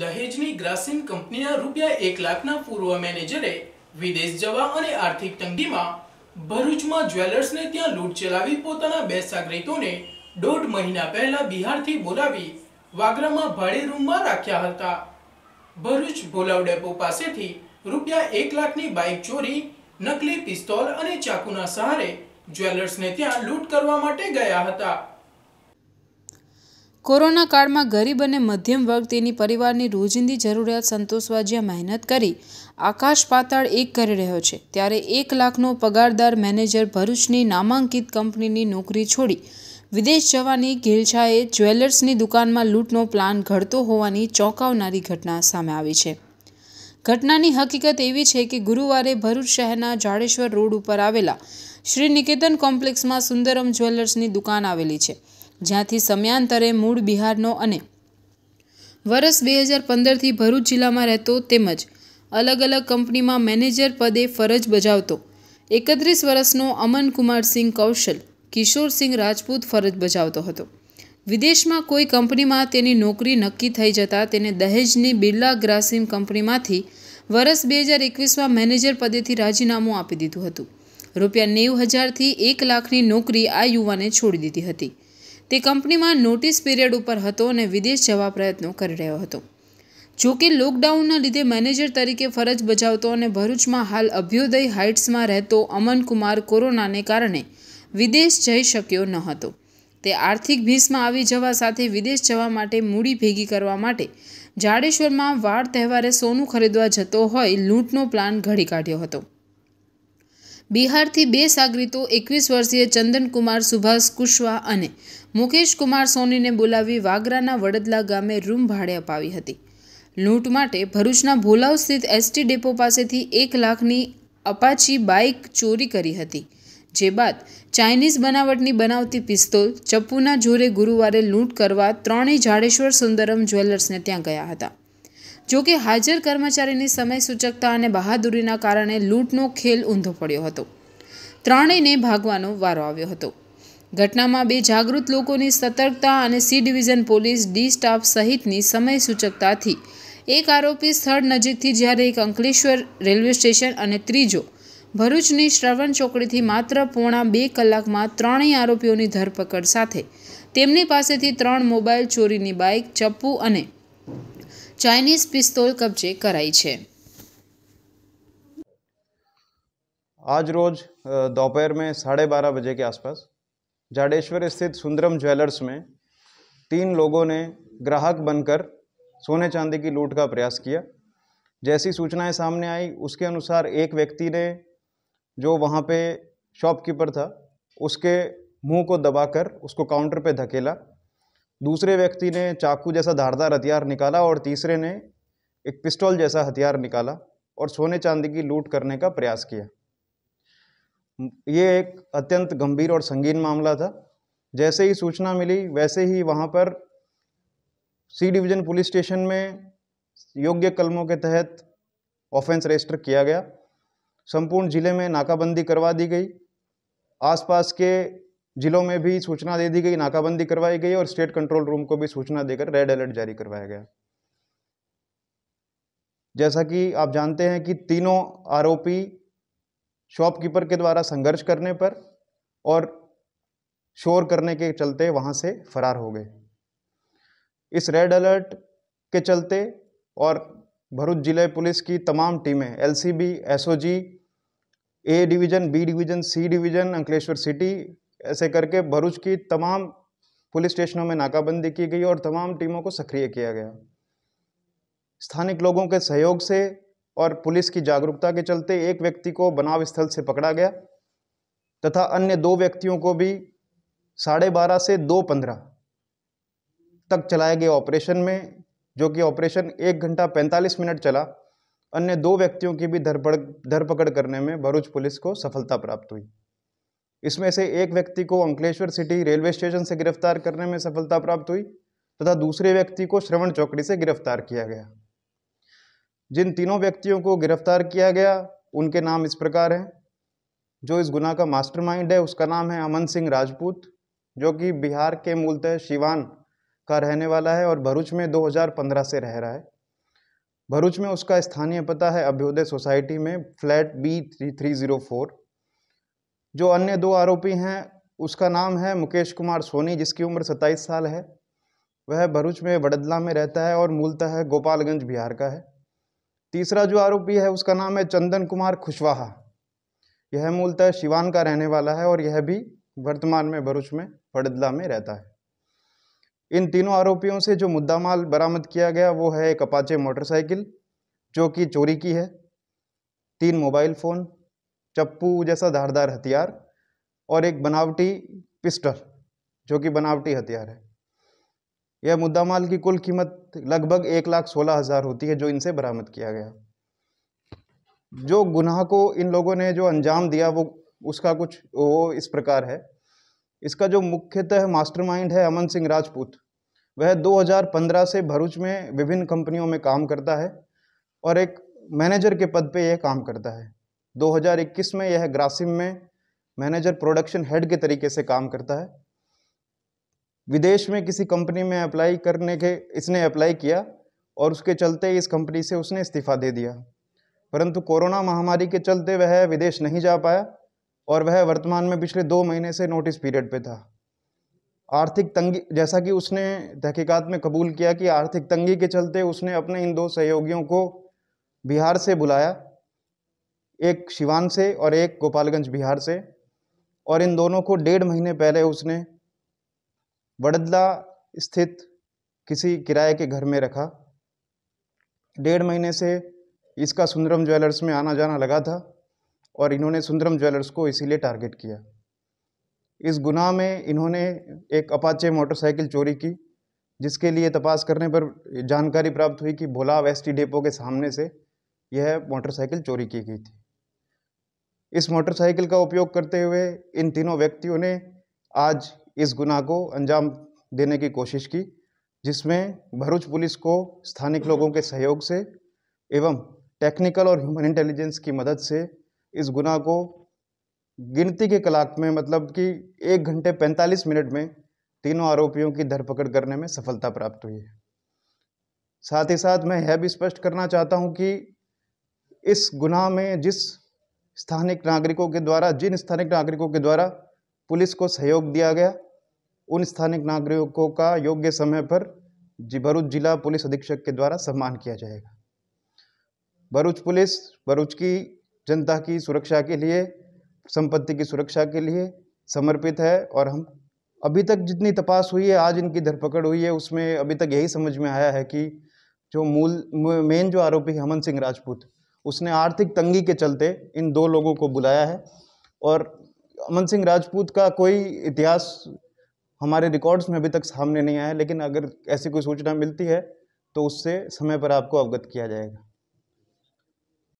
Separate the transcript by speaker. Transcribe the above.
Speaker 1: દહેજની ગ્રાસિમ કંપનીના રૂપિયા એક લાખના પૂર્વ મેનેજરે વિદેશ જવા અને આર્થિક તંગીમાં ભરૂચમાં જ્વેલર્સને ત્યાં લૂંટ ચલાવી પોતાના બે સાગરીતોને દોઢ મહિના પહેલા બિહારથી બોલાવી વાગરામાં ભાડે રૂમમાં રાખ્યા હતા ભરૂચ ભોલાવ ડેપો પાસેથી રૂપિયા એક લાખની બાઇક ચોરી નકલી પિસ્તોલ અને ચાકુના સહારે જ્વેલર્સને ત્યાં લૂંટ કરવા માટે ગયા હતા
Speaker 2: કોરોના કાળમાં ગરીબ અને મધ્યમ વર્ગ તેની પરિવારની રોજિંદી જરૂરિયાત સંતોષવા જ્યાં મહેનત કરી આકાશ પાતાળ એક કરી રહ્યો છે ત્યારે એક લાખનો પગારદાર મેનેજર ભરૂચની નામાંકિત કંપનીની નોકરી છોડી વિદેશ જવાની ગેલછાએ જ્વેલર્સની દુકાનમાં લૂંટનો પ્લાન ઘડતો હોવાની ચોંકાવનારી ઘટના સામે આવી છે ઘટનાની હકીકત એવી છે કે ગુરુવારે ભરૂચ શહેરના જાડેશ્વર રોડ ઉપર આવેલા શ્રી નિકેતન કોમ્પ્લેક્સમાં સુંદરમ જ્વેલર્સની દુકાન આવેલી છે જ્યાંથી સમયાંતરે મૂળ બિહારનો અને વર્ષ બે હજાર પંદરથી ભરૂચ જિલ્લામાં રહેતો તેમજ અલગ અલગ કંપનીમાં મેનેજર પદે ફરજ બજાવતો એકત્રીસ વર્ષનો અમન કુમારસિંહ કૌશલ કિશોરસિંહ રાજપૂત ફરજ બજાવતો હતો વિદેશમાં કોઈ કંપનીમાં તેની નોકરી નક્કી થઈ જતાં તેને દહેજની બિરલા ગ્રાસિમ કંપનીમાંથી વર્ષ બે હજાર એકવીસમાં મેનેજર પદેથી રાજીનામું આપી દીધું હતું રૂપિયા નેવું હજારથી એક લાખની નોકરી આ યુવાને છોડી દીધી હતી તે કંપનીમાં નોટિસ પીરિયડ ઉપર હતો અને વિદેશ જવા પ્રયત્નો કરી રહ્યો હતો જો કે લોકડાઉનના લીધે મેનેજર તરીકે ફરજ બજાવતો અને ભરૂચમાં હાલ અભ્યોદય હાઇટ્સમાં રહેતો અમનકુમાર કોરોનાને કારણે વિદેશ જઈ શક્યો ન હતો તે આર્થિક ભીસમાં આવી જવા સાથે વિદેશ જવા માટે મૂડી ભેગી કરવા માટે જાડેશ્વરમાં વાર તહેવારે સોનું ખરીદવા જતો હોય લૂંટનો પ્લાન ઘડી કાઢ્યો હતો બિહારથી બે સાગરીતો એકવીસ વર્ષીય ચંદનકુમાર સુભાષ કુશવા અને મુકેશ કુમાર સોનીને બોલાવી વાગરાના વડદલા ગામે રૂમ ભાડે અપાવી હતી લૂંટ માટે ભરૂચના ભોલાવ સ્થિત એસટી ડેપો પાસેથી એક લાખની અપાચી બાઇક ચોરી કરી હતી જે બાદ ચાઇનીઝ બનાવટની બનાવતી પિસ્તોલ ચપ્પુના જોરે ગુરુવારે લૂંટ કરવા ત્રણેય જાડેશ્વર સુંદરમ જ્વેલર્સને ત્યાં ગયા હતા જો કે હાજર કર્મચારીની સમય સૂચકતા અને બહાદુરીના કારણે લૂંટનો ખેલ ઊંધો પડ્યો હતો ત્રણેયને ભાગવાનો વારો આવ્યો હતો ઘટનામાં બે જાગૃત લોકોની સતર્કતા અને C division police D staff સહિતની સમય સૂચકતાથી એક આરોપી સ્થળ નજીકથી જ્યારે એક અંકલેશ્વર રેલવે સ્ટેશન અને ત્રીજો ભરૂચની શ્રવણ ચોકડીથી માત્ર પોણા બે કલાકમાં ત્રણેય આરોપીઓની ધરપકડ સાથે તેમની પાસેથી ત્રણ મોબાઈલ ચોરીની બાઇક ચપ્પુ અને ચાઇનીઝ પિસ્તોલ કબજે કરાઈ છે
Speaker 1: આજ રોજ દોપહેર મેં साढ़े બારા बजे કે આસપાસ जाडेश्वर स्थित सुंदरम ज्वेलर्स में तीन लोगों ने ग्राहक बनकर सोने चांदी की लूट का प्रयास किया जैसी सूचनाएं सामने आई उसके अनुसार एक व्यक्ति ने जो वहाँ पे शॉपकीपर था उसके मुंह को दबाकर उसको काउंटर पे धकेला दूसरे व्यक्ति ने चाकू जैसा धारदार हथियार निकाला और तीसरे ने एक पिस्टल जैसा हथियार निकाला और सोने चांदी की लूट करने का प्रयास किया ये एक अत्यंत गंभीर और संगीन मामला था जैसे ही सूचना मिली वैसे ही वहाँ पर सी डिवीज़न पुलिस स्टेशन में योग्य कलमों के तहत ऑफेंस रजिस्टर किया गया संपूर्ण ज़िले में नाकाबंदी करवा दी गई आसपास के ज़िलों में भी सूचना दे दी गई नाकाबंदी करवाई गई और स्टेट कंट्रोल रूम को भी सूचना देकर रेड अलर्ट जारी करवाया गया जैसा कि आप जानते हैं कि तीनों आरोपी शॉपकीपर के द्वारा संघर्ष करने पर और शोर करने के चलते वहां से फरार हो गए इस रेड अलर्ट के चलते और भरूच जिले पुलिस की तमाम टीमें LCB SOG A division B division C division Ankleshwar city ऐसे करके भरूच की तमाम पुलिस स्टेशनों में नाकाबंदी की गई और तमाम टीमों को सक्रिय किया गया स्थानिक लोगों के सहयोग से और पुलिस की जागरूकता के चलते एक व्यक्ति को बनाव स्थल से पकड़ा गया तथा अन्य दो व्यक्तियों को भी साढ़े बारह से दो पंद्रह तक चलाए गए ऑपरेशन में जो कि ऑपरेशन एक घंटा पैंतालीस मिनट चला अन्य दो व्यक्तियों की भी धरपड़ धरपकड़ करने में भरूच पुलिस को सफलता प्राप्त हुई इसमें से एक व्यक्ति को अंकलेश्वर सिटी रेलवे स्टेशन से गिरफ्तार करने में सफलता प्राप्त हुई तथा दूसरे व्यक्ति को श्रवण चौकड़ी से गिरफ्तार किया गया जिन तीनों व्यक्तियों को गिरफ्तार किया गया उनके नाम इस प्रकार हैं जो इस गुना का मास्टरमाइंड है उसका नाम है अमन सिंह राजपूत जो कि बिहार के मूलतः शिवान का रहने वाला है और भरूच में 2015 से रह रहा है भरूच में उसका स्थानीय पता है अभ्योदय सोसाइटी में flat B three three zero four जो अन्य दो आरोपी हैं उसका नाम है मुकेश कुमार सोनी जिसकी उम्र 27 साल है वह भरूच में वडदला में रहता है और मूलतः गोपालगंज बिहार का है तीसरा जो आरोपी है उसका नाम है चंदन कुमार खुशवाहा यह मूलतः शिवान का रहने वाला है और यह भी वर्तमान में भरूच में फड़दला में रहता है इन तीनों आरोपियों से जो मुद्दा माल बरामद किया गया वो है एक अपाचे मोटरसाइकिल जो कि चोरी की है तीन मोबाइल फ़ोन चप्पू जैसा धारदार हथियार और एक बनावटी पिस्टल जो कि बनावटी हथियार है यह मुद्दा माल की कुल कीमत लगभग एक लाख सोलह हज़ार होती है जो इनसे बरामद किया गया जो गुनाह को इन लोगों ने जो अंजाम दिया वो उसका कुछ वो इस प्रकार है इसका जो मुख्यतः मास्टरमाइंड है अमन सिंह राजपूत वह 2015 से भरूच में विभिन्न कंपनियों में काम करता है और एक मैनेजर के पद पे यह काम करता है 2021 में यह ग्रासिम में मैनेजर प्रोडक्शन हेड के तरीके से काम करता है विदेश में किसी कंपनी में अप्लाई करने के इसने अप्लाई किया और उसके चलते इस कंपनी से उसने इस्तीफ़ा दे दिया परंतु कोरोना महामारी के चलते वह विदेश नहीं जा पाया और वह वर्तमान में पिछले दो महीने से नोटिस पीरियड पे था आर्थिक तंगी जैसा कि उसने तहकीकात में कबूल किया कि आर्थिक तंगी के चलते उसने अपने इन दो सहयोगियों को बिहार से बुलाया एक शिवान से और एक गोपालगंज बिहार से और इन दोनों को डेढ़ महीने पहले उसने बड़दला स्थित किसी किराए के घर में रखा डेढ़ महीने से इसका सुंदरम ज्वेलर्स में आना जाना लगा था और इन्होंने सुंदरम ज्वेलर्स को इसीलिए टारगेट किया इस गुनाह में इन्होंने एक अपाचे मोटरसाइकिल चोरी की जिसके लिए तपास करने पर जानकारी प्राप्त हुई कि भोला वेस्टी डेपो के सामने से यह मोटरसाइकिल चोरी की गई थी इस मोटरसाइकिल का उपयोग करते हुए इन तीनों व्यक्तियों ने आज इस गुनाह को अंजाम देने की कोशिश की जिसमें भरूच पुलिस को स्थानिक लोगों के सहयोग से एवं टेक्निकल और ह्यूमन इंटेलिजेंस की मदद से इस गुनाह को गिनती के कलाक में मतलब कि एक घंटे 45 मिनट में तीनों आरोपियों की धरपकड़ करने में सफलता प्राप्त हुई है साथ ही साथ मैं यह भी स्पष्ट करना चाहता हूं कि इस गुनाह में जिस स्थानिक नागरिकों के द्वारा जिन स्थानिक नागरिकों के द्वारा पुलिस को सहयोग दिया गया उन स्थानिक नागरिकों का योग्य समय पर भरूच जिला पुलिस अधीक्षक के द्वारा सम्मान किया जाएगा भरूच पुलिस भरूच की जनता की सुरक्षा के लिए संपत्ति की सुरक्षा के लिए समर्पित है और हम अभी तक जितनी तपास हुई है आज इनकी धरपकड़ हुई है उसमें अभी तक यही समझ में आया है कि जो मूल मेन जो आरोपी है हमन सिंह राजपूत उसने आर्थिक तंगी के चलते इन दो लोगों को बुलाया है और अमन सिंह राजपूत का कोई इतिहास हमारे रिकॉर्ड्स में अभी तक सामने नहीं आया लेकिन अगर ऐसी कोई सूचना मिलती है तो उससे समय पर आपको अवगत किया जाएगा